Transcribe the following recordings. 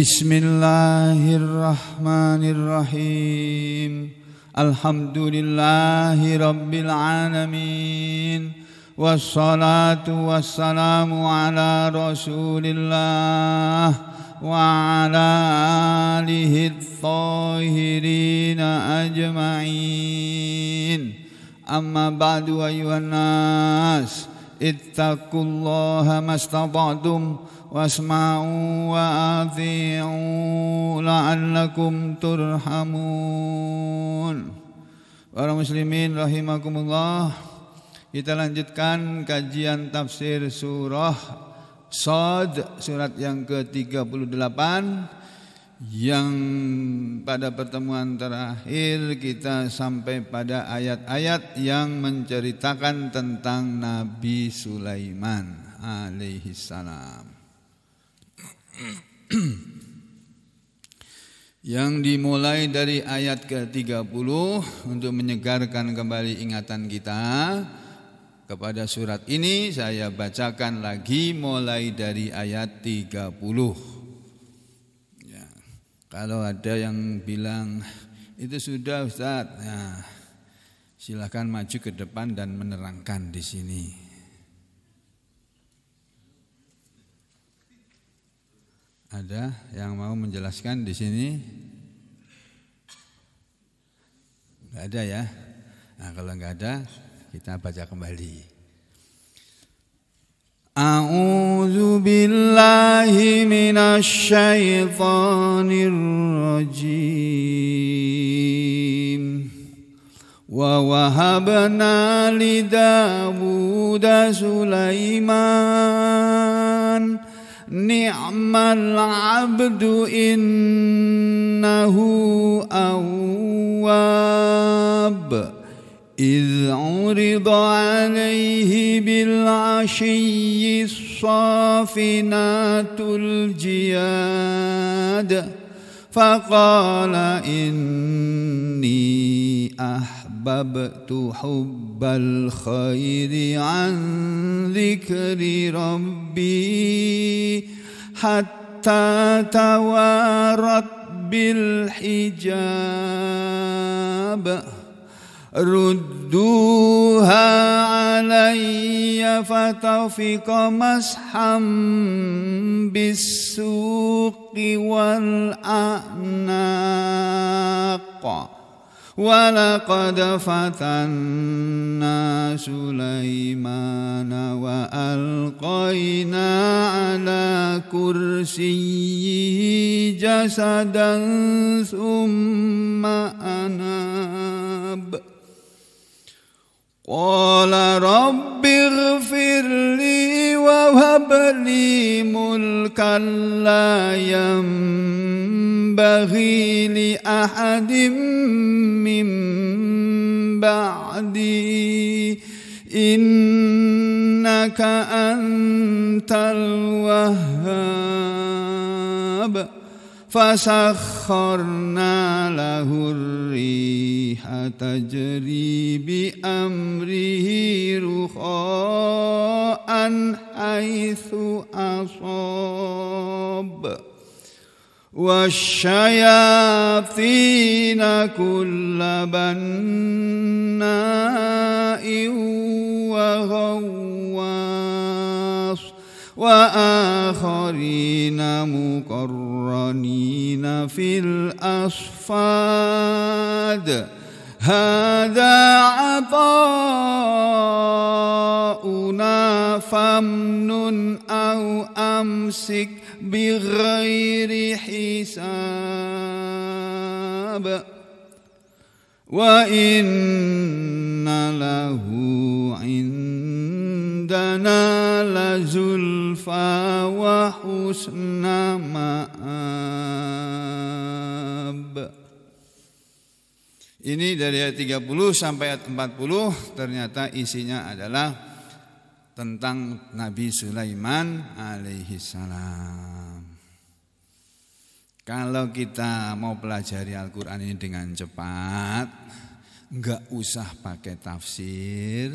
بسم الله الرحمن الرحيم الحمد لله رب العالمين والصلاة والسلام على رسول الله وعلى آله الطاهرين أجمعين أما بعد أيها الناس اتقوا الله ما استطعتم واسمعوا وأطيعوا لعلكم ترحمون Para muslimin rahimakumullah Kita lanjutkan kajian tafsir surah Sod surat yang ke-38 yang pada pertemuan terakhir kita sampai pada ayat-ayat yang menceritakan tentang Nabi Sulaiman alaihisalam. Hmm. yang dimulai dari ayat ke-30 untuk menyegarkan kembali ingatan kita kepada surat ini saya bacakan lagi mulai dari ayat 30 ya, kalau ada yang bilang itu sudah Ustaz nah, silahkan maju ke depan dan menerangkan di sini Ada yang mau menjelaskan di sini? Enggak ada ya? Nah, kalau enggak ada, kita baca kembali. A'udzu billahi minasy syaithanir rajim. Wa wahabna li Dawud Sulaiman نعم العبد إنه أواب إذ عرض عليه بالعشي الصافنات الجياد فقال إني أحب أحببت حب الخير عن ذكر ربي حتى توارت بالحجاب ردوها علي فتوفق مسحا بالسوق والأعناق ولقد فتنا سليمان وألقينا على كرسيه جسدا ثم أناب قال رب اغفر لي وهب لي ملكا لا ينبغي لأحد من بعدي إنك أنت الوهاب فسخرنا له الريح تجري بأمره رخاء حيث أصاب والشياطين كل بناء وغواب وآخرين مقرنين في الأصفاد هذا عطاؤنا فامنن أو أمسك بغير حساب وإن له عندنا لزلفى ini dari ayat 30 sampai ayat 40 ternyata isinya adalah tentang Nabi Sulaiman alaihi salam. Kalau kita mau pelajari Al-Qur'an ini dengan cepat, enggak usah pakai tafsir,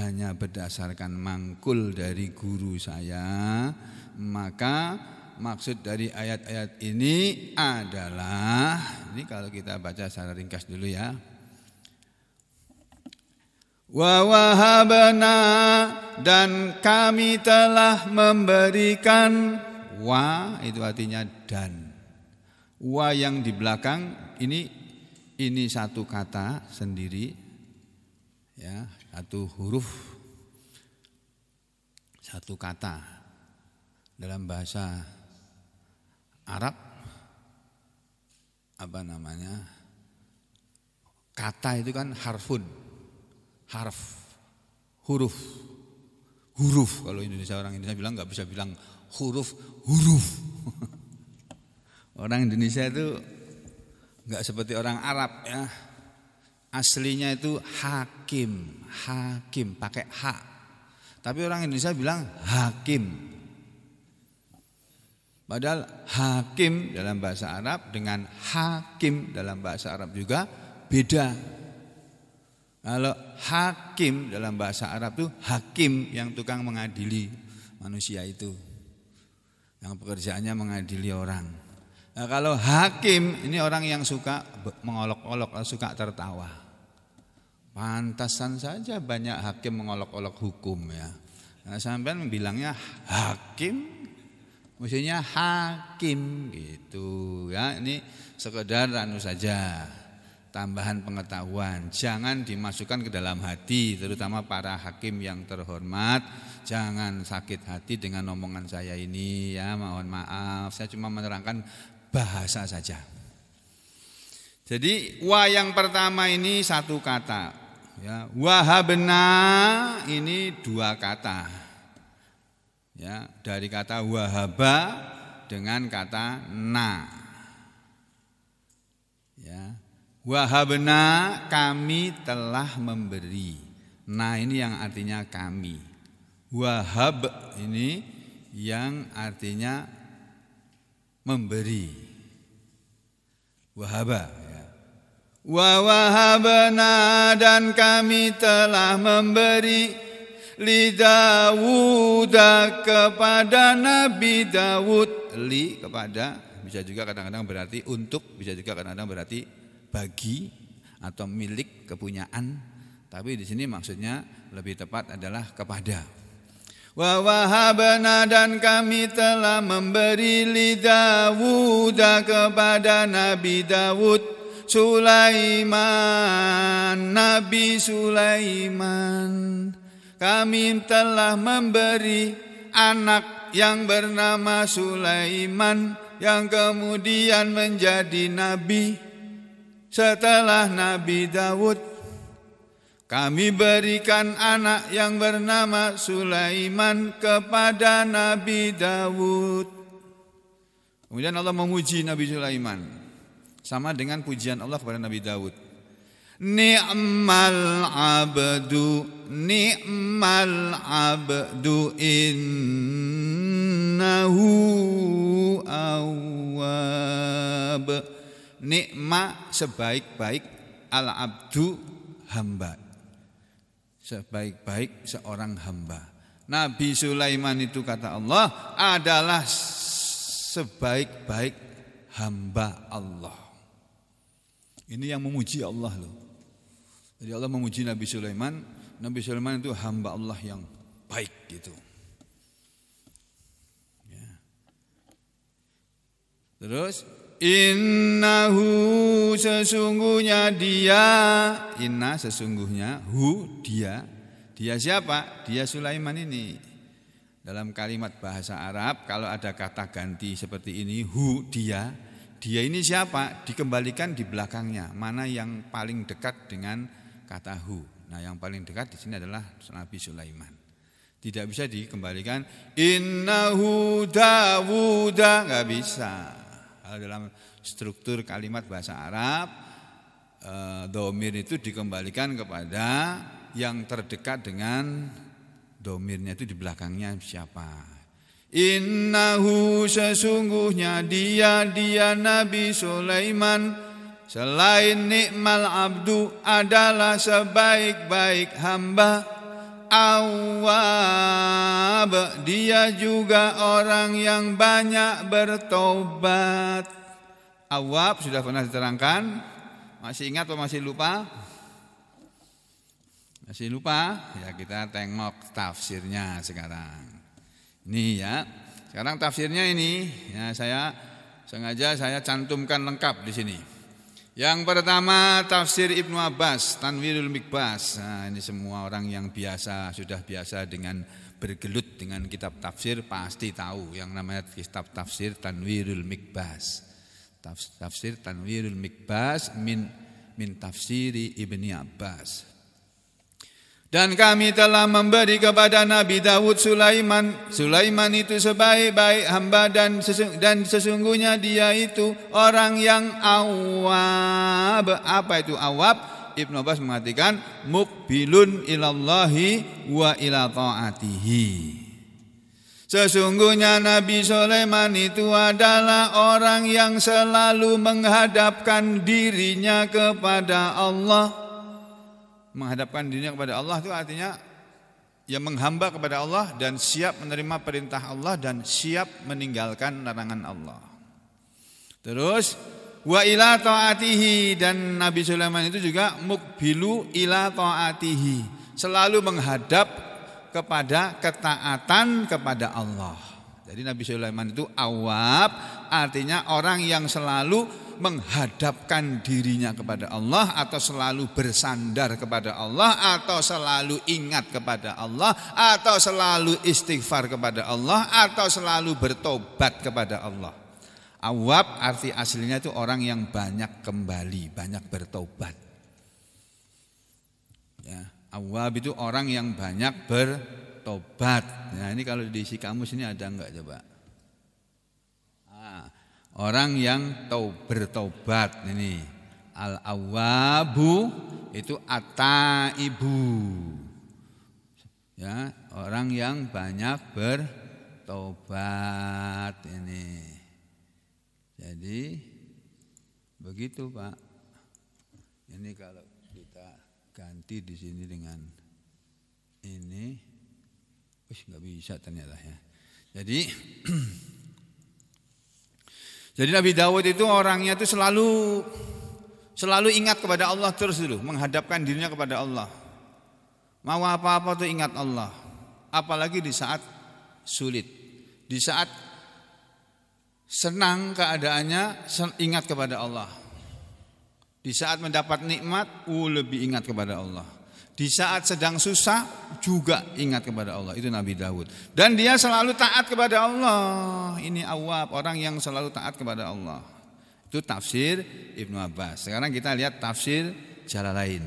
hanya berdasarkan mangkul dari guru saya, maka maksud dari ayat-ayat ini adalah ini kalau kita baca secara ringkas dulu ya. Wa wahabana dan kami telah memberikan wa itu artinya dan. Wa yang di belakang ini ini satu kata sendiri ya satu huruf satu kata dalam bahasa Arab apa namanya kata itu kan harfun harf huruf huruf kalau Indonesia orang Indonesia bilang nggak bisa bilang huruf huruf orang Indonesia itu nggak seperti orang Arab ya aslinya itu hakim, hakim pakai hak. Tapi orang Indonesia bilang hakim. Padahal hakim dalam bahasa Arab dengan hakim dalam bahasa Arab juga beda. Kalau hakim dalam bahasa Arab itu hakim yang tukang mengadili manusia itu. Yang pekerjaannya mengadili orang. Nah, kalau hakim ini orang yang suka mengolok-olok, suka tertawa. Pantasan saja banyak hakim mengolok-olok hukum ya. Nah, sampean bilangnya hakim maksudnya hakim gitu ya. Ini sekedar ranu saja tambahan pengetahuan. Jangan dimasukkan ke dalam hati terutama para hakim yang terhormat. Jangan sakit hati dengan omongan saya ini ya. Mohon maaf, saya cuma menerangkan bahasa saja. Jadi wayang pertama ini satu kata, Ya, wahabna ini dua kata. Ya, dari kata wahaba dengan kata na. Ya. Wahabna kami telah memberi. na ini yang artinya kami. Wahab ini yang artinya memberi. Wahaba Wawahabna dan kami telah memberi li Dawud kepada Nabi Dawud li kepada bisa juga kadang-kadang berarti untuk bisa juga kadang-kadang berarti bagi atau milik kepunyaan tapi di sini maksudnya lebih tepat adalah kepada wa dan kami telah memberi li Dawud kepada Nabi Dawud Sulaiman, Nabi Sulaiman, kami telah memberi anak yang bernama Sulaiman yang kemudian menjadi nabi setelah Nabi Daud. Kami berikan anak yang bernama Sulaiman kepada Nabi Daud. Kemudian Allah memuji Nabi Sulaiman. Sama dengan pujian Allah kepada Nabi Daud. Ni'mal abdu, ni'mal abdu innahu awwab. Nikma sebaik-baik al-abdu hamba. Sebaik-baik seorang hamba. Nabi Sulaiman itu kata Allah adalah sebaik-baik hamba Allah. Ini yang memuji Allah loh. Jadi Allah memuji Nabi Sulaiman. Nabi Sulaiman itu hamba Allah yang baik gitu. Ya. Terus Innahu sesungguhnya dia Inna sesungguhnya Hu dia Dia siapa? Dia Sulaiman ini Dalam kalimat bahasa Arab Kalau ada kata ganti seperti ini Hu dia dia ini siapa dikembalikan di belakangnya mana yang paling dekat dengan kata hu nah yang paling dekat di sini adalah Nabi Sulaiman tidak bisa dikembalikan innahu dawuda nggak bisa kalau dalam struktur kalimat bahasa Arab eh, domir itu dikembalikan kepada yang terdekat dengan domirnya itu di belakangnya siapa Innahu sesungguhnya dia dia Nabi Sulaiman Selain nikmal abdu adalah sebaik-baik hamba Awab dia juga orang yang banyak bertobat Awab sudah pernah diterangkan Masih ingat atau masih lupa? Masih lupa? Ya kita tengok tafsirnya sekarang Nih ya. Sekarang tafsirnya ini, ya saya sengaja saya cantumkan lengkap di sini. Yang pertama tafsir Ibnu Abbas, Tanwirul Mikbas. Nah, ini semua orang yang biasa sudah biasa dengan bergelut dengan kitab tafsir pasti tahu yang namanya kitab tafsir Tanwirul Mikbas. Tafsir Tanwirul Mikbas min min tafsiri Ibni Abbas. Dan kami telah memberi kepada Nabi Dawud Sulaiman. Sulaiman itu sebaik-baik hamba dan dan sesungguhnya dia itu orang yang awab. Apa itu awab? Ibn Abbas mengatakan mukbilun ilallahi wa ila ta'atihi. Sesungguhnya Nabi Sulaiman itu adalah orang yang selalu menghadapkan dirinya kepada Allah menghadapkan dirinya kepada Allah itu artinya yang menghamba kepada Allah dan siap menerima perintah Allah dan siap meninggalkan larangan Allah. Terus wa ila taatihi dan Nabi Sulaiman itu juga mukbilu ila taatihi, selalu menghadap kepada ketaatan kepada Allah. Jadi Nabi Sulaiman itu awab artinya orang yang selalu menghadapkan dirinya kepada Allah atau selalu bersandar kepada Allah atau selalu ingat kepada Allah atau selalu istighfar kepada Allah atau selalu bertobat kepada Allah. Awab arti aslinya itu orang yang banyak kembali, banyak bertobat. Ya, awab itu orang yang banyak bertobat. Nah, ini kalau diisi kamus ini ada enggak coba? Orang yang tau bertobat ini al awabu itu ata ibu ya orang yang banyak bertobat ini jadi begitu pak ini kalau kita ganti di sini dengan ini nggak bisa ternyata ya jadi Jadi Nabi Dawud itu orangnya itu selalu selalu ingat kepada Allah terus dulu, menghadapkan dirinya kepada Allah. Mau apa-apa tuh ingat Allah. Apalagi di saat sulit. Di saat senang keadaannya ingat kepada Allah. Di saat mendapat nikmat, uh lebih ingat kepada Allah. Di saat sedang susah juga ingat kepada Allah. Itu Nabi Daud. Dan dia selalu taat kepada Allah. Ini awab, orang yang selalu taat kepada Allah. Itu tafsir Ibnu Abbas. Sekarang kita lihat tafsir jalan lain.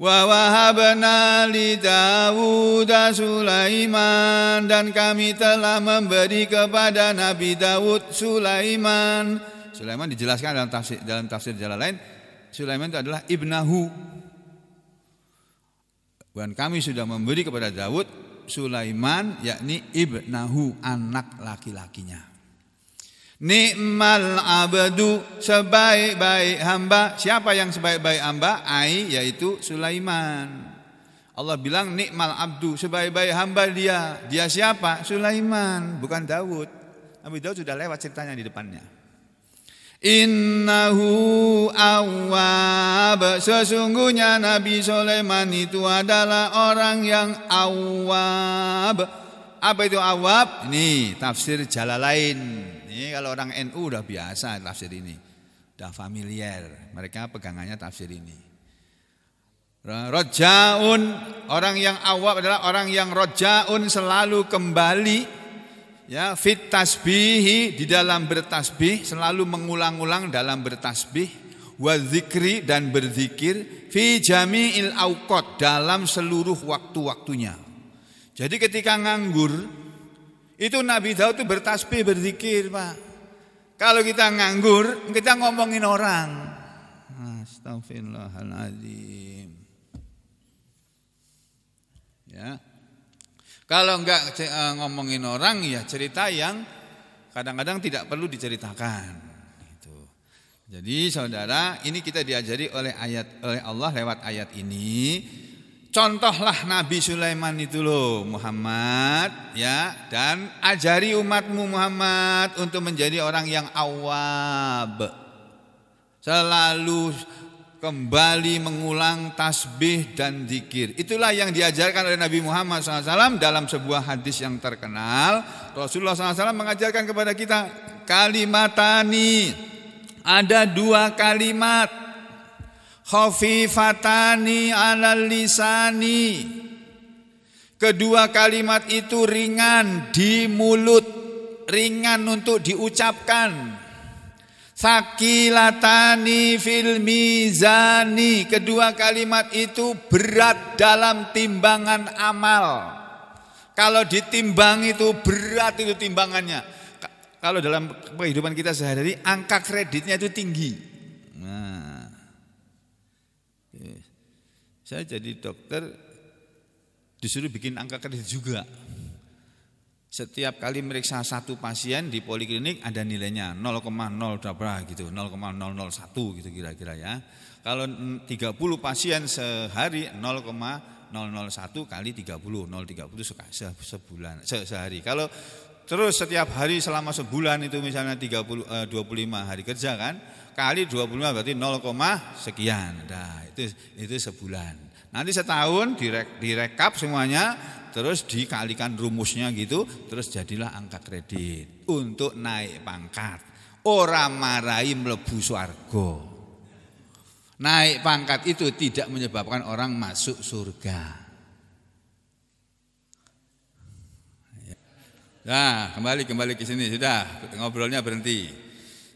Wa wahabna li Dawud Sulaiman dan kami telah memberi kepada Nabi Dawud Sulaiman. Sulaiman dijelaskan dalam tafsir dalam tafsir jalan lain. Sulaiman itu adalah ibnahu Bukan kami sudah memberi kepada Daud Sulaiman yakni ibnahu anak laki-lakinya. Nikmal abadu sebaik-baik hamba. Siapa yang sebaik-baik hamba? Ai yaitu Sulaiman. Allah bilang nikmal abdu sebaik-baik hamba dia. Dia siapa? Sulaiman, bukan Daud. Nabi Daud sudah lewat ceritanya di depannya. Innahu awab Sesungguhnya Nabi Sulaiman itu adalah orang yang awab Apa itu awab? Ini tafsir Jalalain Ini kalau orang NU udah biasa tafsir ini Udah familiar Mereka pegangannya tafsir ini Rojaun Orang yang awab adalah orang yang rojaun selalu kembali ya fit tasbihi di dalam bertasbih selalu mengulang-ulang dalam bertasbih wa zikri dan berzikir fi jami'il auqat dalam seluruh waktu-waktunya. Jadi ketika nganggur itu Nabi Daud itu bertasbih berzikir, Pak. Kalau kita nganggur, kita ngomongin orang. Astagfirullahaladzim. Ya. Kalau enggak eh, ngomongin orang ya cerita yang kadang-kadang tidak perlu diceritakan. Gitu. Jadi saudara, ini kita diajari oleh ayat oleh Allah lewat ayat ini. Contohlah Nabi Sulaiman itu loh Muhammad ya dan ajari umatmu Muhammad untuk menjadi orang yang awab. Selalu kembali mengulang tasbih dan zikir. Itulah yang diajarkan oleh Nabi Muhammad SAW dalam sebuah hadis yang terkenal. Rasulullah SAW mengajarkan kepada kita kalimatani. Ada dua kalimat. Khafifatani analisani lisani. Kedua kalimat itu ringan di mulut. Ringan untuk diucapkan Sakilatani fil mizani. Kedua kalimat itu berat dalam timbangan amal. Kalau ditimbang itu berat itu timbangannya. Kalau dalam kehidupan kita sehari-hari angka kreditnya itu tinggi. Nah. Saya jadi dokter disuruh bikin angka kredit juga setiap kali meriksa satu pasien di poliklinik ada nilainya 0,0 berapa gitu, 0,001 gitu kira-kira ya. Kalau 30 pasien sehari 0,001 kali 30, 030 sebulan se sehari. Kalau terus setiap hari selama sebulan itu misalnya 30 eh, 25 hari kerja kan, kali 25 berarti 0, sekian. Nah, itu itu sebulan. Nanti setahun direk, direkap semuanya, terus dikalikan rumusnya gitu, terus jadilah angka kredit untuk naik pangkat. Orang marai melebu suargo. Naik pangkat itu tidak menyebabkan orang masuk surga. Nah, kembali kembali ke sini sudah ngobrolnya berhenti.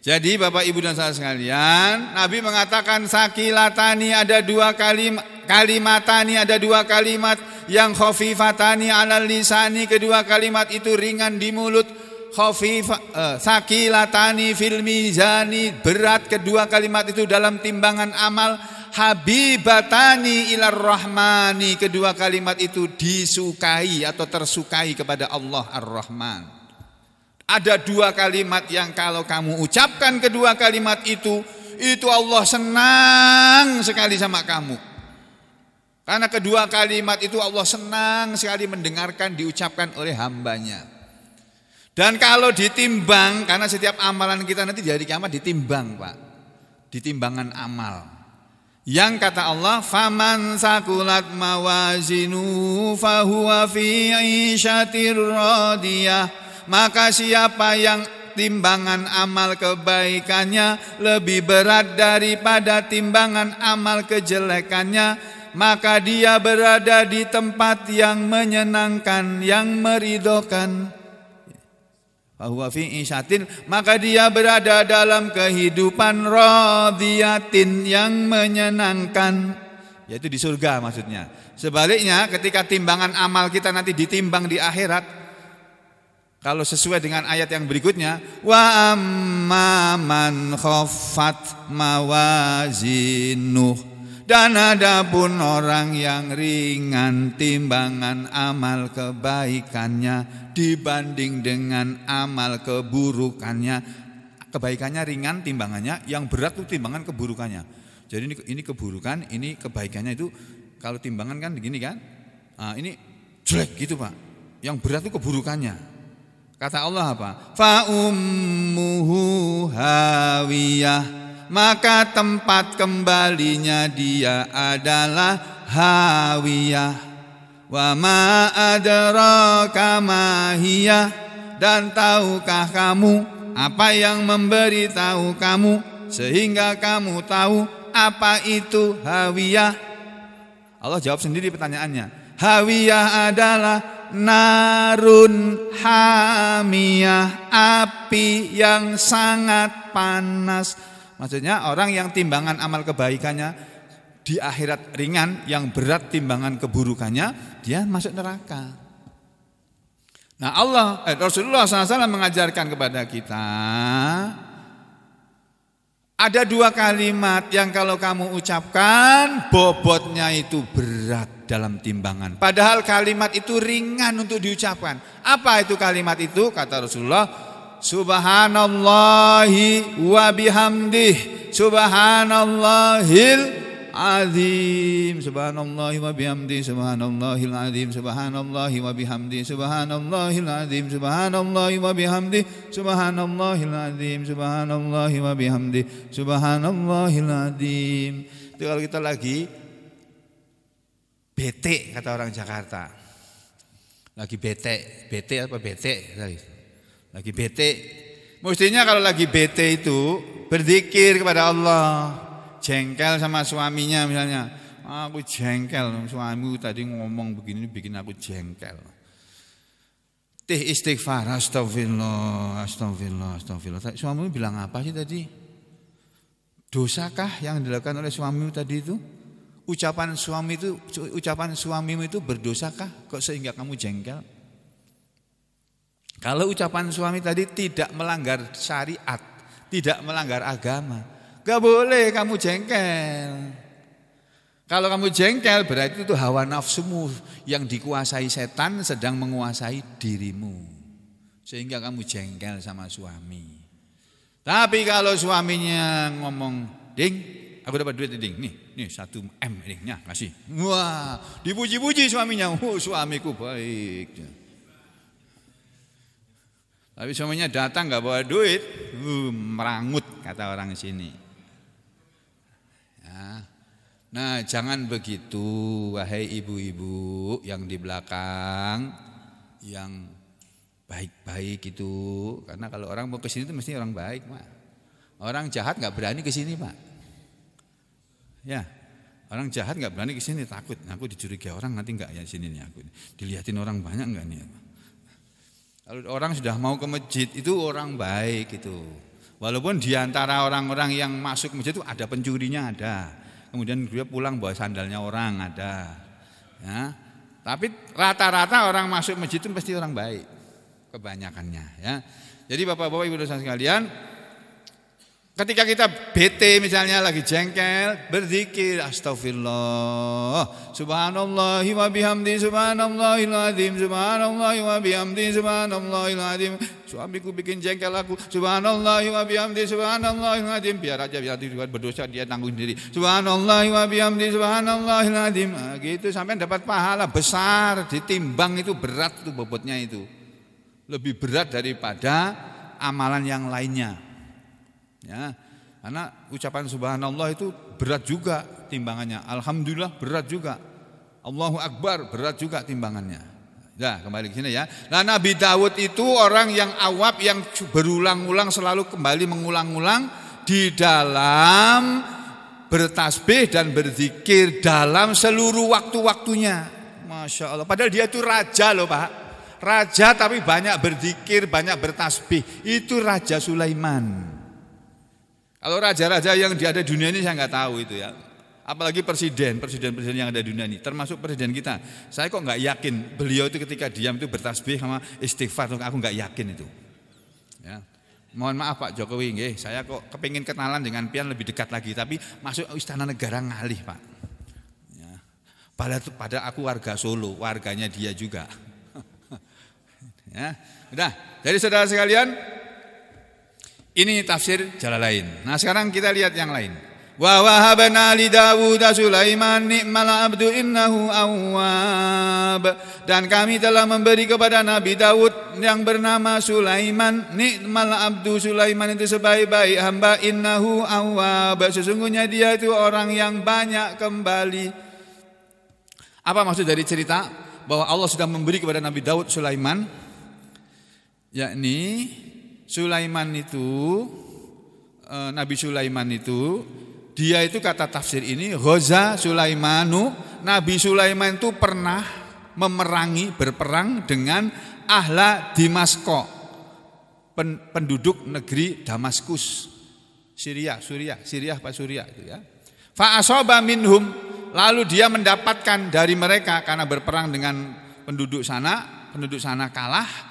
Jadi Bapak Ibu dan saudara sekalian, Nabi mengatakan sakilatani ada dua kalimat kalimatani ada dua kalimat yang khafifatani ala lisani kedua kalimat itu ringan di mulut khafif eh, sakilatani fil mizani berat kedua kalimat itu dalam timbangan amal habibatani ilar rahmani kedua kalimat itu disukai atau tersukai kepada Allah ar-Rahman ada dua kalimat yang kalau kamu ucapkan kedua kalimat itu, itu Allah senang sekali sama kamu. Karena kedua kalimat itu Allah senang sekali mendengarkan diucapkan oleh hambanya. Dan kalau ditimbang, karena setiap amalan kita nanti jadi kiamat ditimbang Pak. Ditimbangan amal. Yang kata Allah, Faman sakulat mawazinu fahuwa fi isyatir radiyah. Maka siapa yang timbangan amal kebaikannya lebih berat daripada timbangan amal kejelekannya maka dia berada di tempat yang menyenangkan, yang meridokan. Bahwa fi isyatin, maka dia berada dalam kehidupan radiyatin yang menyenangkan. Yaitu di surga maksudnya. Sebaliknya ketika timbangan amal kita nanti ditimbang di akhirat, kalau sesuai dengan ayat yang berikutnya, wa amman khaffat mawazinuh dan ada pun orang yang ringan timbangan amal kebaikannya dibanding dengan amal keburukannya. Kebaikannya ringan timbangannya, yang berat itu timbangan keburukannya. Jadi ini, ini keburukan, ini kebaikannya itu kalau timbangan kan begini kan. Nah, ini jelek gitu Pak. Yang berat itu keburukannya. Kata Allah apa? faummuhu hawiyah maka tempat kembalinya dia adalah Hawiyah. Wa ma adraka dan tahukah kamu apa yang memberitahu kamu sehingga kamu tahu apa itu Hawiyah? Allah jawab sendiri pertanyaannya. Hawiyah adalah narun hamiyah api yang sangat panas Maksudnya orang yang timbangan amal kebaikannya di akhirat ringan, yang berat timbangan keburukannya, dia masuk neraka. Nah Allah, eh, Rasulullah SAW mengajarkan kepada kita, ada dua kalimat yang kalau kamu ucapkan, bobotnya itu berat dalam timbangan. Padahal kalimat itu ringan untuk diucapkan. Apa itu kalimat itu? Kata Rasulullah, Subhanallahi wa bihamdih Subhanallahil azim subhanallahi wa bihamdih subhanallahil azim subhanallahi wa bihamdih subhanallahil azim subhanallahi wa bihamdih subhanallahil azim subhanallahi wa bihamdih subhanallahil azim itu kalau kita lagi bete kata orang Jakarta lagi bete bete apa bete tadi lagi bete. Mestinya kalau lagi bete itu berzikir kepada Allah. Jengkel sama suaminya misalnya. Ah, aku jengkel, suamimu tadi ngomong begini bikin aku jengkel. Teh istighfar, astagfirullah, astagfirullah, astagfirullah. Suamimu bilang apa sih tadi? Dosakah yang dilakukan oleh suamimu tadi itu? Ucapan suami itu, ucapan suamimu itu berdosakah? Kok sehingga kamu jengkel? Kalau ucapan suami tadi tidak melanggar syariat, tidak melanggar agama, gak boleh kamu jengkel. Kalau kamu jengkel berarti itu hawa nafsumu yang dikuasai setan sedang menguasai dirimu. Sehingga kamu jengkel sama suami. Tapi kalau suaminya ngomong, "Ding, aku dapat duit ding nih, nih satu m ding, nah, kasih." Wah, dipuji-puji suaminya, "Oh, suamiku baik." Tapi semuanya datang nggak bawa duit, uh, merangut kata orang sini. Ya. Nah jangan begitu wahai ibu-ibu yang di belakang, yang baik-baik itu. Karena kalau orang mau kesini itu mesti orang baik pak. Orang jahat nggak berani kesini pak. Ya, orang jahat nggak berani kesini takut. Aku dicurigai orang nanti nggak ya sini nih aku. Dilihatin orang banyak nggak nih. Kalau orang sudah mau ke masjid itu orang baik itu. Walaupun diantara orang-orang yang masuk masjid itu ada pencurinya ada. Kemudian dia pulang bawa sandalnya orang ada. Ya. Tapi rata-rata orang masuk masjid itu pasti orang baik kebanyakannya ya. Jadi Bapak-bapak Ibu-ibu sekalian, Ketika kita BT misalnya lagi jengkel, berzikir astagfirullah. Subhanallah wa bihamdi subhanallahil azim subhanallah wa bihamdi subhanallahil azim. Suamiku bikin jengkel aku. Subhanallah wa bihamdi subhanallahil azim. Biar aja biar dia berdosa dia tanggung sendiri. Subhanallah wa bihamdi subhanallahil azim. Nah, gitu sampai dapat pahala besar ditimbang itu berat tuh bobotnya itu. Lebih berat daripada amalan yang lainnya. Ya, karena ucapan subhanallah itu berat juga timbangannya. Alhamdulillah berat juga. Allahu Akbar berat juga timbangannya. Ya, kembali ke sini ya. Nah, Nabi Dawud itu orang yang awab yang berulang-ulang selalu kembali mengulang-ulang di dalam bertasbih dan berzikir dalam seluruh waktu-waktunya. Masya Allah. Padahal dia itu raja loh Pak. Raja tapi banyak berzikir, banyak bertasbih. Itu Raja Sulaiman. Kalau raja-raja yang ada di dunia ini saya nggak tahu itu ya. Apalagi presiden, presiden-presiden yang ada di dunia ini, termasuk presiden kita. Saya kok nggak yakin beliau itu ketika diam itu bertasbih sama istighfar, aku nggak yakin itu. Ya. Mohon maaf Pak Jokowi, nggih, saya kok kepingin kenalan dengan pian lebih dekat lagi, tapi masuk istana negara ngalih Pak. Ya. Padahal pada aku warga Solo, warganya dia juga. ya, udah. Jadi saudara sekalian, ini tafsir jalan lain. Nah, sekarang kita lihat yang lain. Wa wahabna li Dawud Sulaiman ni'mal abdu innahu awwab. Dan kami telah memberi kepada Nabi Dawud yang bernama Sulaiman ni'mal abdu Sulaiman itu sebaik-baik hamba innahu awwab. Sesungguhnya dia itu orang yang banyak kembali. Apa maksud dari cerita bahwa Allah sudah memberi kepada Nabi Dawud Sulaiman yakni Sulaiman itu eh, Nabi Sulaiman itu dia itu kata tafsir ini Hoza Sulaimanu Nabi Sulaiman itu pernah memerangi berperang dengan ahla Dimasko penduduk negeri Damaskus Syria Suria Syria Pak Suria itu ya Fa'asoba minhum lalu dia mendapatkan dari mereka karena berperang dengan penduduk sana penduduk sana kalah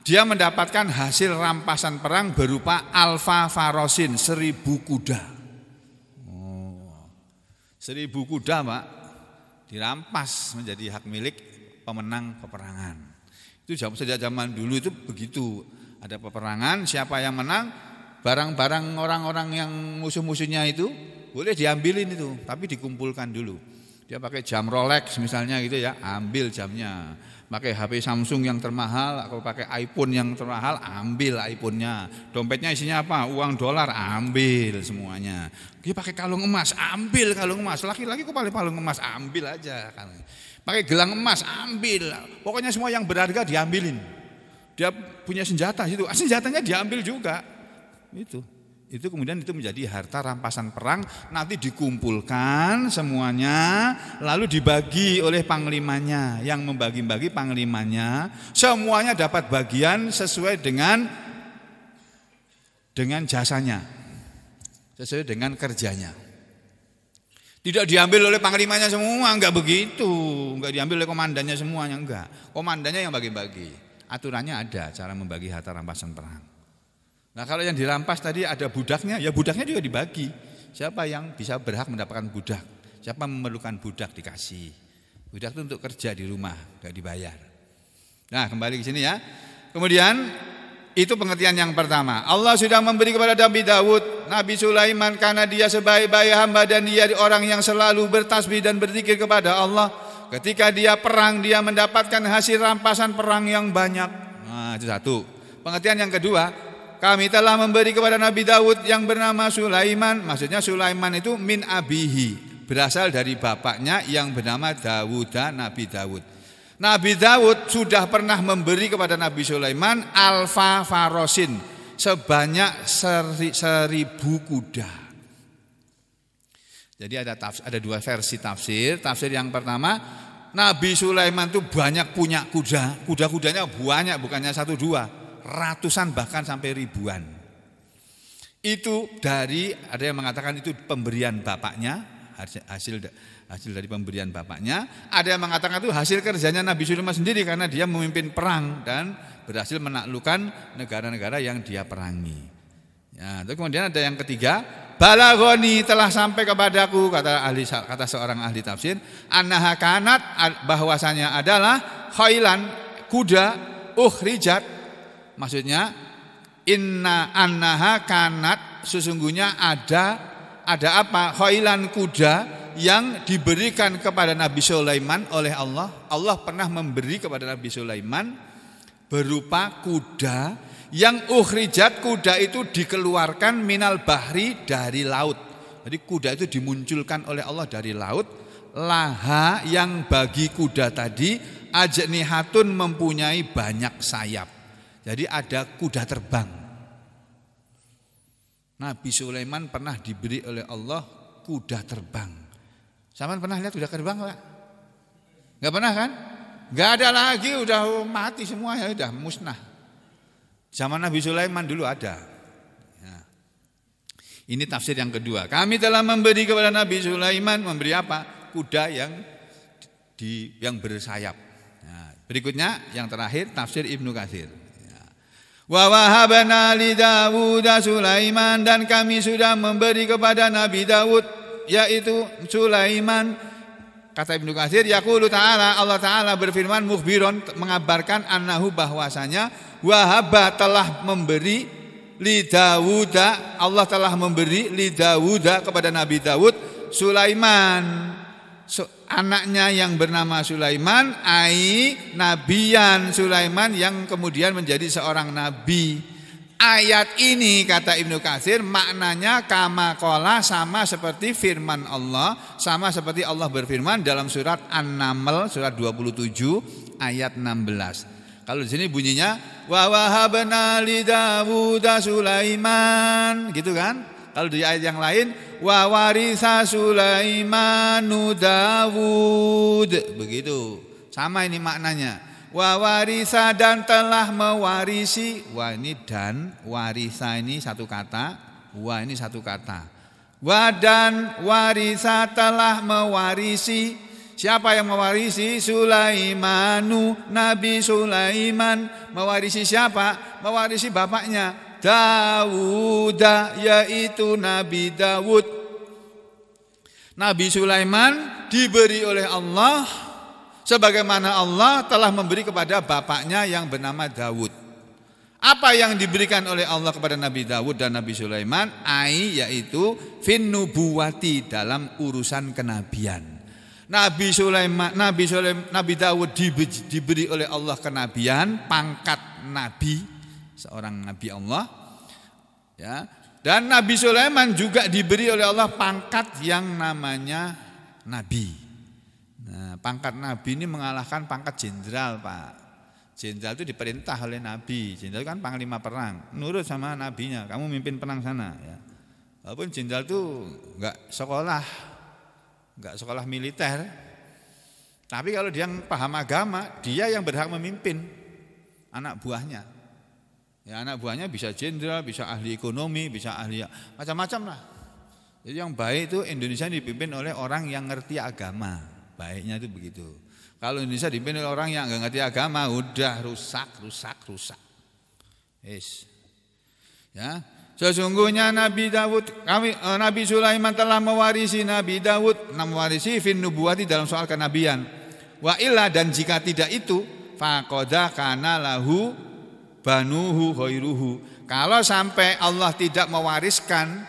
dia mendapatkan hasil rampasan perang berupa alfa farosin, seribu kuda. Oh, seribu kuda pak, dirampas menjadi hak milik pemenang peperangan. Itu sejak zaman dulu itu begitu. Ada peperangan, siapa yang menang, barang-barang orang-orang yang musuh-musuhnya itu boleh diambilin itu, tapi dikumpulkan dulu. Dia pakai jam Rolex misalnya gitu ya, ambil jamnya pakai HP Samsung yang termahal, aku pakai iPhone yang termahal, ambil iPhone-nya. Dompetnya isinya apa? Uang dolar, ambil semuanya. Dia pakai kalung emas, ambil kalung emas. Laki-laki kok paling kalung emas, ambil aja. Pakai gelang emas, ambil. Pokoknya semua yang berharga diambilin. Dia punya senjata situ, ah, senjatanya diambil juga. Itu. Itu kemudian itu menjadi harta rampasan perang, nanti dikumpulkan semuanya, lalu dibagi oleh panglimanya. Yang membagi-bagi panglimanya, semuanya dapat bagian sesuai dengan dengan jasanya, sesuai dengan kerjanya. Tidak diambil oleh panglimanya semua, enggak begitu. Enggak diambil oleh komandannya semuanya, enggak. Komandannya yang bagi-bagi. Aturannya ada cara membagi harta rampasan perang. Nah kalau yang dirampas tadi ada budaknya, ya budaknya juga dibagi. Siapa yang bisa berhak mendapatkan budak? Siapa memerlukan budak dikasih. Budak itu untuk kerja di rumah, gak dibayar. Nah kembali ke sini ya. Kemudian itu pengertian yang pertama. Allah sudah memberi kepada Nabi Dawud, Nabi Sulaiman karena dia sebaik-baik hamba dan dia orang yang selalu bertasbih dan berzikir kepada Allah. Ketika dia perang, dia mendapatkan hasil rampasan perang yang banyak. Nah, itu satu. Pengertian yang kedua, kami telah memberi kepada Nabi Daud yang bernama Sulaiman. Maksudnya Sulaiman itu min abihi, berasal dari bapaknya yang bernama Dawud, Nabi Daud. Nabi Daud sudah pernah memberi kepada Nabi Sulaiman alfa farosin sebanyak seri, seribu kuda. Jadi ada tafsir, ada dua versi tafsir. Tafsir yang pertama, Nabi Sulaiman itu banyak punya kuda, kuda-kudanya banyak, bukannya satu dua ratusan bahkan sampai ribuan. Itu dari ada yang mengatakan itu pemberian bapaknya, hasil hasil dari pemberian bapaknya. Ada yang mengatakan itu hasil kerjanya Nabi Sulaiman sendiri karena dia memimpin perang dan berhasil menaklukkan negara-negara yang dia perangi. Ya, kemudian ada yang ketiga, balagoni telah sampai kepadaku kata ahli kata seorang ahli tafsir, anahakanat bahwasanya adalah khailan kuda uhrijat Maksudnya inna annaha kanat sesungguhnya ada ada apa? Khailan kuda yang diberikan kepada Nabi Sulaiman oleh Allah. Allah pernah memberi kepada Nabi Sulaiman berupa kuda yang ukhrijat kuda itu dikeluarkan minal bahri dari laut. Jadi kuda itu dimunculkan oleh Allah dari laut. Laha yang bagi kuda tadi ajnihatun mempunyai banyak sayap. Jadi ada kuda terbang. Nabi Sulaiman pernah diberi oleh Allah kuda terbang. Sama pernah lihat kuda terbang enggak? Enggak pernah kan? Enggak ada lagi, udah mati semua ya, udah musnah. Zaman Nabi Sulaiman dulu ada. Ya. Ini tafsir yang kedua. Kami telah memberi kepada Nabi Sulaiman memberi apa? Kuda yang di yang bersayap. Nah, berikutnya yang terakhir tafsir Ibnu Katsir. Wawahabana li Dawud Sulaiman dan kami sudah memberi kepada Nabi Dawud yaitu Sulaiman kata Ibnu Katsir yaqulu ta'ala Allah taala berfirman mukhbiron mengabarkan annahu bahwasanya wahaba telah memberi li Dawud Allah telah memberi li Dawud kepada Nabi Dawud Sulaiman anaknya yang bernama Sulaiman, ai nabian Sulaiman yang kemudian menjadi seorang nabi. Ayat ini kata Ibnu Katsir maknanya kola sama seperti firman Allah, sama seperti Allah berfirman dalam surat An-Naml surat 27 ayat 16. Kalau di sini bunyinya wa wahabna li Dawud Sulaiman gitu kan? Kalau di ayat yang lain wa warisa Sulaimanu Dawud. Begitu. Sama ini maknanya. Wa warisa dan telah mewarisi. Wa ini dan warisa ini satu kata. Wa ini satu kata. Wa dan warisa telah mewarisi. Siapa yang mewarisi Sulaimanu Nabi Sulaiman mewarisi siapa? Mewarisi bapaknya Dawud yaitu Nabi Dawud. Nabi Sulaiman diberi oleh Allah sebagaimana Allah telah memberi kepada bapaknya yang bernama Dawud. Apa yang diberikan oleh Allah kepada Nabi Dawud dan Nabi Sulaiman ai yaitu finnubuwati dalam urusan kenabian. Nabi Sulaiman, Nabi Sulaiman, Nabi Dawud diberi oleh Allah kenabian, pangkat nabi, seorang nabi Allah ya dan Nabi Sulaiman juga diberi oleh Allah pangkat yang namanya nabi nah, pangkat nabi ini mengalahkan pangkat jenderal Pak jenderal itu diperintah oleh nabi jenderal kan panglima perang nurut sama nabinya kamu mimpin perang sana ya walaupun jenderal itu nggak sekolah nggak sekolah militer tapi kalau dia yang paham agama dia yang berhak memimpin anak buahnya Ya anak buahnya bisa jenderal, bisa ahli ekonomi, bisa ahli macam-macam lah. Jadi yang baik itu Indonesia dipimpin oleh orang yang ngerti agama. Baiknya itu begitu. Kalau Indonesia dipimpin oleh orang yang nggak ngerti agama, udah rusak, rusak, rusak. Yes. Ya, Sesungguhnya Nabi Dawud, kami, eh, Nabi Sulaiman telah mewarisi Nabi Dawud, mewarisi fin nubuati dalam soal kenabian. Wa illa dan jika tidak itu, fakoda kana lahu banuhu khairuhu. Kalau sampai Allah tidak mewariskan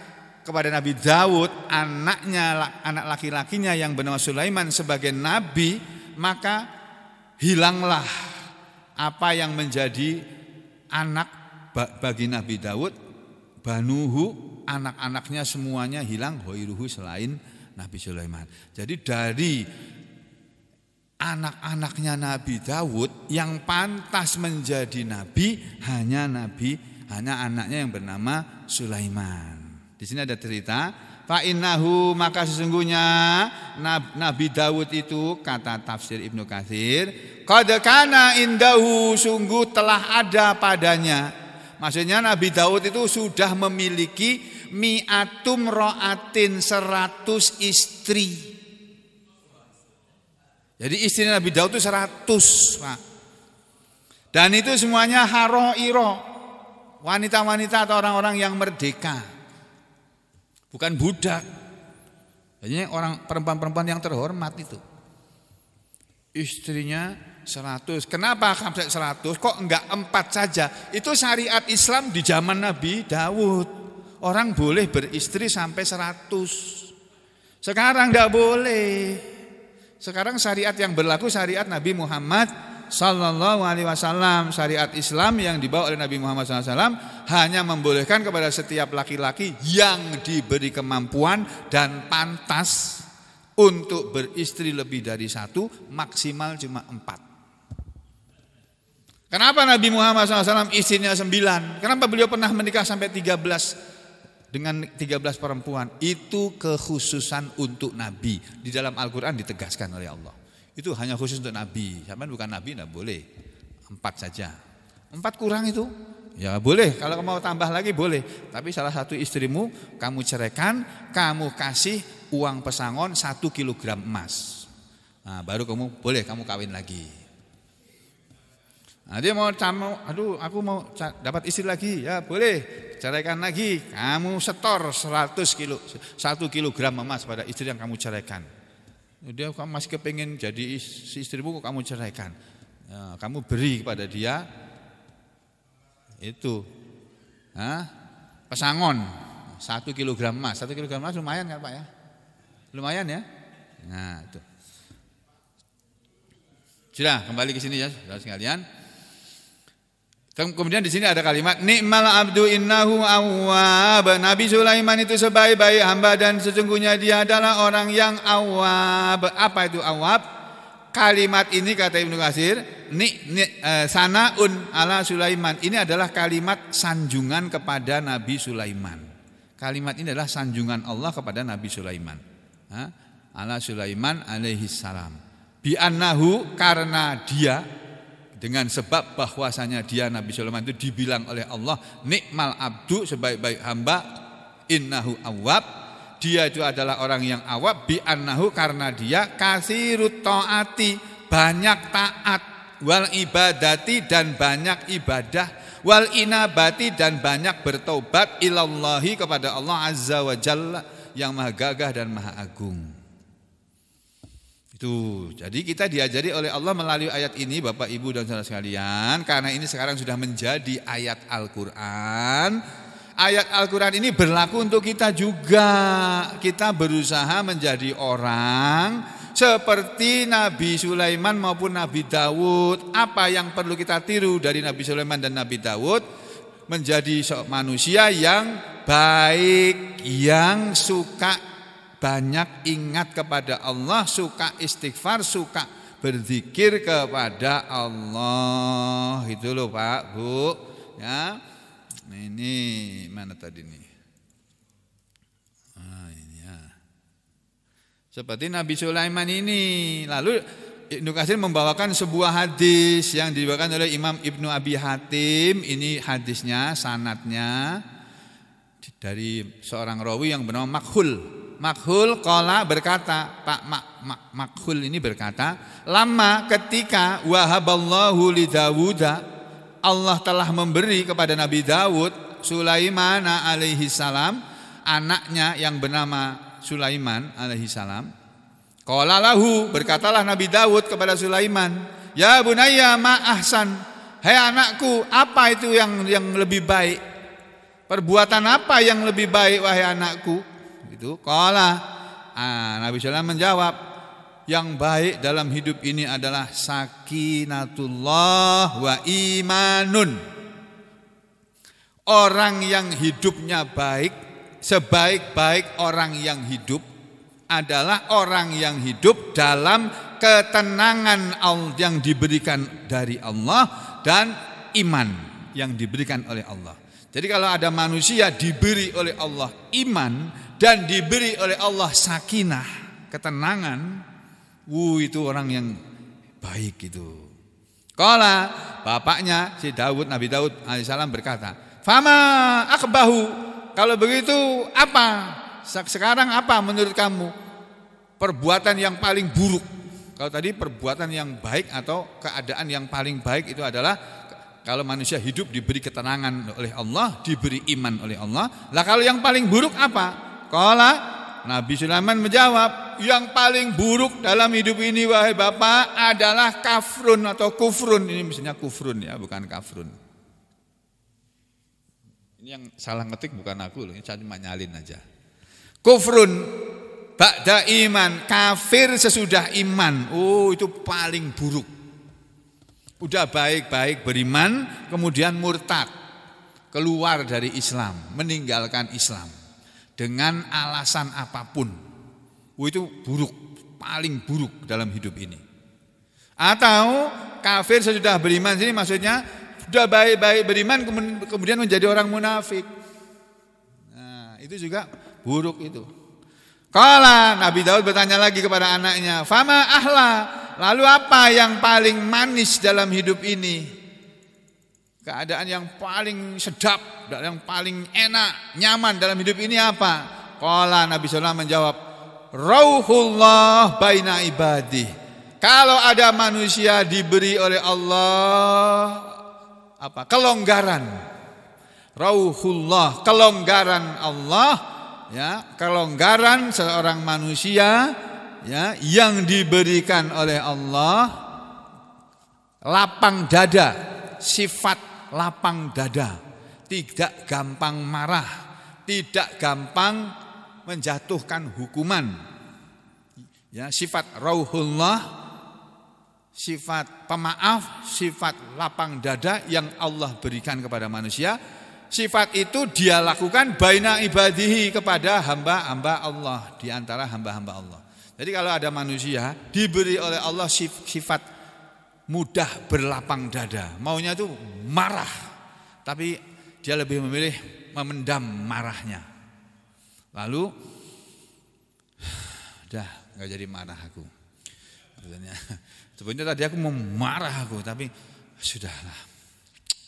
kepada Nabi Daud anaknya anak laki-lakinya yang bernama Sulaiman sebagai nabi, maka hilanglah apa yang menjadi anak bagi Nabi Daud, banuhu anak-anaknya semuanya hilang khairuhu selain Nabi Sulaiman. Jadi dari anak-anaknya Nabi Dawud yang pantas menjadi nabi hanya nabi hanya anaknya yang bernama Sulaiman. Di sini ada cerita Fa innahu maka sesungguhnya Nabi Dawud itu kata tafsir Ibnu Katsir qad kana indahu sungguh telah ada padanya. Maksudnya Nabi Dawud itu sudah memiliki mi'atum ro'atin seratus istri jadi istri Nabi Daud itu 100 Pak. Dan itu semuanya haro iro. Wanita-wanita atau orang-orang yang merdeka. Bukan budak. Hanya orang perempuan-perempuan yang terhormat itu. Istrinya 100. Kenapa sampai 100? Kok enggak empat saja? Itu syariat Islam di zaman Nabi Daud. Orang boleh beristri sampai 100. Sekarang enggak boleh. Sekarang syariat yang berlaku syariat Nabi Muhammad Sallallahu Alaihi Wasallam syariat Islam yang dibawa oleh Nabi Muhammad SAW hanya membolehkan kepada setiap laki-laki yang diberi kemampuan dan pantas untuk beristri lebih dari satu maksimal cuma empat. Kenapa Nabi Muhammad SAW istrinya sembilan? Kenapa beliau pernah menikah sampai tiga belas? dengan 13 perempuan itu kekhususan untuk nabi di dalam Al-Qur'an ditegaskan oleh Allah. Itu hanya khusus untuk nabi. Sampai bukan nabi tidak boleh. Empat saja. Empat kurang itu Ya boleh, kalau mau tambah lagi boleh. Tapi salah satu istrimu kamu ceraikan, kamu kasih uang pesangon satu kilogram emas. Nah, baru kamu boleh kamu kawin lagi. Nah, dia mau camu, aduh aku mau dapat istri lagi, ya boleh ceraikan lagi. Kamu setor 100 kilo, 1 kilogram emas pada istri yang kamu ceraikan. Dia kamu masih kepengen jadi istri istrimu kok kamu ceraikan. Ya, kamu beri kepada dia itu Hah? pesangon satu kilogram emas, satu kilogram emas lumayan kan pak ya, lumayan ya. Nah itu. Sudah kembali ke sini ya, saudara sekalian. Kemudian di sini ada kalimat nikmal abdu innahu awwab. Nabi Sulaiman itu sebaik-baik hamba dan sesungguhnya dia adalah orang yang awwab. Apa itu awwab? Kalimat ini kata Ibnu Katsir, ni, ni eh, sanaun ala Sulaiman. Ini adalah kalimat sanjungan kepada Nabi Sulaiman. Kalimat ini adalah sanjungan Allah kepada Nabi Sulaiman. Ha? Ala Sulaiman alaihi salam. Bi annahu karena dia dengan sebab bahwasanya dia Nabi Sulaiman itu dibilang oleh Allah nikmal abdu sebaik-baik hamba innahu awab dia itu adalah orang yang awab bi annahu karena dia kasiru taati banyak taat wal ibadati dan banyak ibadah wal inabati dan banyak bertobat ilallahi kepada Allah azza wa jalla yang maha gagah dan maha agung itu. Jadi kita diajari oleh Allah melalui ayat ini Bapak Ibu dan saudara sekalian, karena ini sekarang sudah menjadi ayat Al-Qur'an. Ayat Al-Qur'an ini berlaku untuk kita juga. Kita berusaha menjadi orang seperti Nabi Sulaiman maupun Nabi Dawud. Apa yang perlu kita tiru dari Nabi Sulaiman dan Nabi Dawud menjadi manusia yang baik, yang suka banyak ingat kepada Allah, suka istighfar, suka berzikir kepada Allah. Itu loh Pak, Bu. Ya. Nah, ini mana tadi nih? Nah, ini ya. Seperti Nabi Sulaiman ini. Lalu Ibnu Katsir membawakan sebuah hadis yang dibawakan oleh Imam Ibnu Abi Hatim. Ini hadisnya, sanatnya dari seorang rawi yang bernama Makhul Makhul kola berkata, Pak mak, mak, Makhul ini berkata, lama ketika wahaballahu li Dawuda, Allah telah memberi kepada Nabi Dawud, Sulaiman alaihi salam, anaknya yang bernama Sulaiman alaihi salam. Kola lahu, berkatalah Nabi Dawud kepada Sulaiman, Ya bunaya ma ahsan, hei anakku, apa itu yang yang lebih baik? Perbuatan apa yang lebih baik wahai anakku? itu? Kala. Ah, Nabi SAW menjawab, yang baik dalam hidup ini adalah sakinatullah wa imanun. Orang yang hidupnya baik, sebaik-baik orang yang hidup adalah orang yang hidup dalam ketenangan yang diberikan dari Allah dan iman yang diberikan oleh Allah. Jadi kalau ada manusia diberi oleh Allah iman dan diberi oleh Allah sakinah, ketenangan. Wuh itu orang yang baik itu. Kala bapaknya si Daud Nabi Daud alaihissalam berkata, "Fama akbahu." Kalau begitu apa? Sekarang apa menurut kamu? Perbuatan yang paling buruk. Kalau tadi perbuatan yang baik atau keadaan yang paling baik itu adalah kalau manusia hidup diberi ketenangan oleh Allah, diberi iman oleh Allah. Lah kalau yang paling buruk apa? Kola Nabi Sulaiman menjawab, yang paling buruk dalam hidup ini wahai Bapak adalah kafrun atau kufrun. Ini misalnya kufrun ya, bukan kafrun. Ini yang salah ngetik bukan aku loh, ini cuma nyalin aja. Kufrun ba'da iman, kafir sesudah iman. Oh, itu paling buruk. Udah baik-baik beriman, kemudian murtad. Keluar dari Islam, meninggalkan Islam dengan alasan apapun. Itu buruk, paling buruk dalam hidup ini. Atau kafir sesudah beriman sini maksudnya sudah baik-baik beriman kemudian menjadi orang munafik. Nah, itu juga buruk itu. Kala Nabi Daud bertanya lagi kepada anaknya, "Fama ahla, lalu apa yang paling manis dalam hidup ini?" Keadaan yang paling sedap, yang paling enak, nyaman dalam hidup ini apa? Kala Nabi Sallam menjawab, Rauhullah baina ibadih. Kalau ada manusia diberi oleh Allah apa? Kelonggaran. Rauhullah, kelonggaran Allah ya, kelonggaran seorang manusia ya yang diberikan oleh Allah lapang dada sifat lapang dada, tidak gampang marah, tidak gampang menjatuhkan hukuman. Ya, sifat rauhullah sifat pemaaf, sifat lapang dada yang Allah berikan kepada manusia. Sifat itu dia lakukan baina ibadihi kepada hamba-hamba Allah, di antara hamba-hamba Allah. Jadi kalau ada manusia diberi oleh Allah sifat mudah berlapang dada. Maunya itu marah, tapi dia lebih memilih memendam marahnya. Lalu, dah nggak jadi marah aku. Sebenarnya, sebenarnya tadi aku mau marah aku, tapi sudahlah,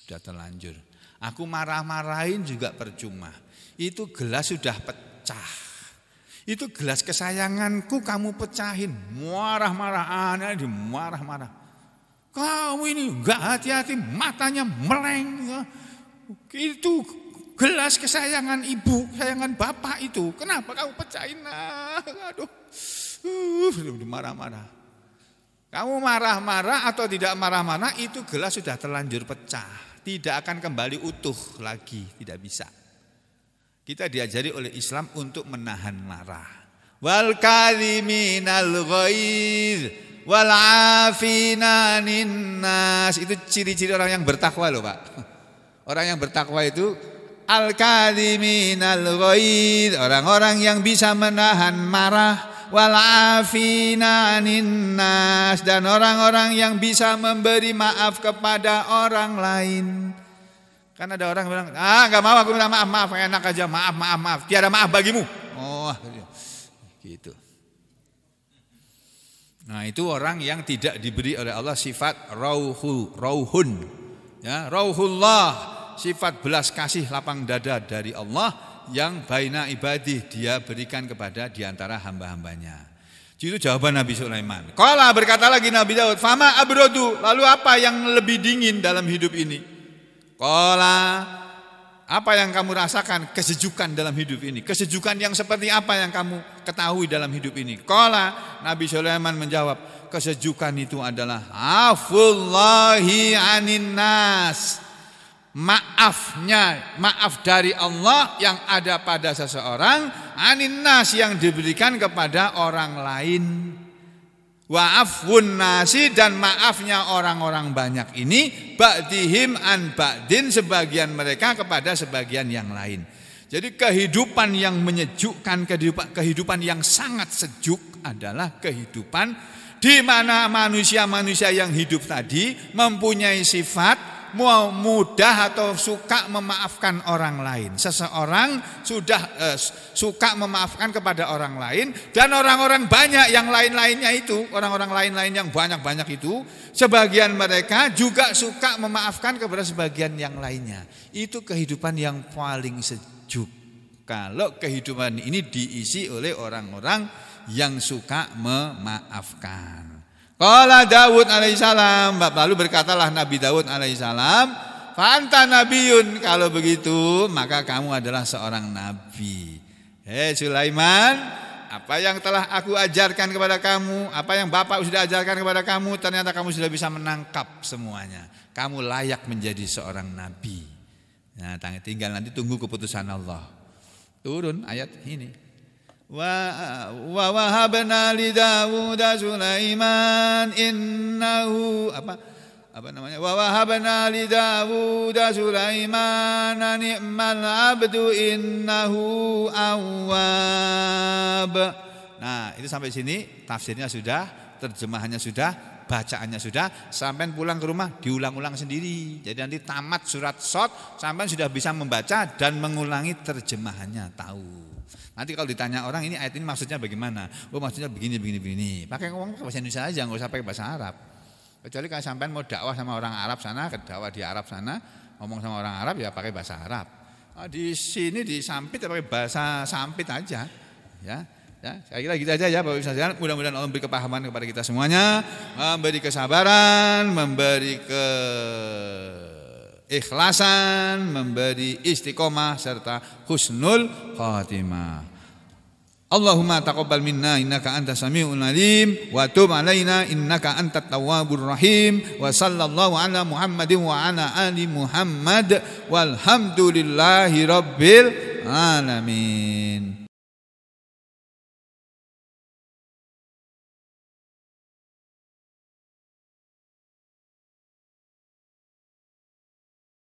sudah terlanjur. Aku marah-marahin juga percuma. Itu gelas sudah pecah. Itu gelas kesayanganku kamu pecahin. Marah-marah, anak marah marah kamu ini enggak hati-hati matanya meleng. Ya. Itu gelas kesayangan ibu, kesayangan bapak itu. Kenapa kamu pecahin? Ah, aduh, uh, marah-marah. Kamu marah-marah atau tidak marah-marah itu gelas sudah terlanjur pecah. Tidak akan kembali utuh lagi, tidak bisa. Kita diajari oleh Islam untuk menahan marah. Wal kadhiminal ghaiz wal Itu ciri-ciri orang yang bertakwa loh, Pak. Orang yang bertakwa itu al kadiminal orang-orang yang bisa menahan marah walafinaninas dan orang-orang yang bisa memberi maaf kepada orang lain. Kan ada orang bilang, ah nggak mau aku minta maaf, maaf enak aja, maaf, maaf, maaf, tiada maaf bagimu. Oh, gitu. Nah, itu orang yang tidak diberi oleh Allah sifat rauhu, rauhun. Ya, rauhullah, sifat belas kasih lapang dada dari Allah yang baina ibadih dia berikan kepada diantara hamba-hambanya. Itu jawaban Nabi Sulaiman. Kala berkata lagi Nabi Daud, "Fama abrodu." Lalu apa yang lebih dingin dalam hidup ini? Kala apa yang kamu rasakan kesejukan dalam hidup ini kesejukan yang seperti apa yang kamu ketahui dalam hidup ini Kala Nabi Sulaiman menjawab kesejukan itu adalah afullahi anin nas maafnya maaf dari Allah yang ada pada seseorang anin nas yang diberikan kepada orang lain Waafun nasi dan maafnya orang-orang banyak ini ba'dihim an ba'din sebagian mereka kepada sebagian yang lain. Jadi kehidupan yang menyejukkan kehidupan yang sangat sejuk adalah kehidupan di mana manusia-manusia yang hidup tadi mempunyai sifat mudah atau suka memaafkan orang lain. Seseorang sudah eh, suka memaafkan kepada orang lain dan orang-orang banyak yang lain-lainnya itu, orang-orang lain-lain yang banyak-banyak itu, sebagian mereka juga suka memaafkan kepada sebagian yang lainnya. Itu kehidupan yang paling sejuk. Kalau kehidupan ini diisi oleh orang-orang yang suka memaafkan. Kala Dawud alaihissalam. Lalu berkatalah Nabi Daud alaihissalam. Fanta Nabiun. kalau begitu maka kamu adalah seorang nabi. Hei Sulaiman, apa yang telah aku ajarkan kepada kamu, apa yang Bapak sudah ajarkan kepada kamu, ternyata kamu sudah bisa menangkap semuanya. Kamu layak menjadi seorang nabi. Nah, tinggal nanti tunggu keputusan Allah. Turun ayat ini wa wahabna li Dawud Sulaiman innahu apa apa namanya wa wahabna li Dawud Sulaiman ni'mal abdu innahu awwab nah itu sampai sini tafsirnya sudah terjemahannya sudah bacaannya sudah sampai pulang ke rumah diulang-ulang sendiri jadi nanti tamat surat sot sampai sudah bisa membaca dan mengulangi terjemahannya tahu Nanti kalau ditanya orang ini ayat ini maksudnya bagaimana? Oh maksudnya begini begini begini. Pakai ngomong ke bahasa Indonesia aja, nggak usah pakai bahasa Arab. Kecuali kalau sampai mau dakwah sama orang Arab sana, dakwah di Arab sana, ngomong sama orang Arab ya pakai bahasa Arab. Nah, di sini di sampit ya pakai bahasa sampit aja, ya. Ya, saya kira gitu aja ya Bapak Ibu sekalian. Mudah-mudahan Allah memberi kepahaman kepada kita semuanya, memberi kesabaran, memberi ke ikhlasan memberi istiqomah serta husnul khatimah. Allahumma taqabbal minna innaka anta samiul alim wa tub alaina innaka anta tawabur rahim wa sallallahu ala Muhammadin wa ala ali Muhammad walhamdulillahi rabbil alamin.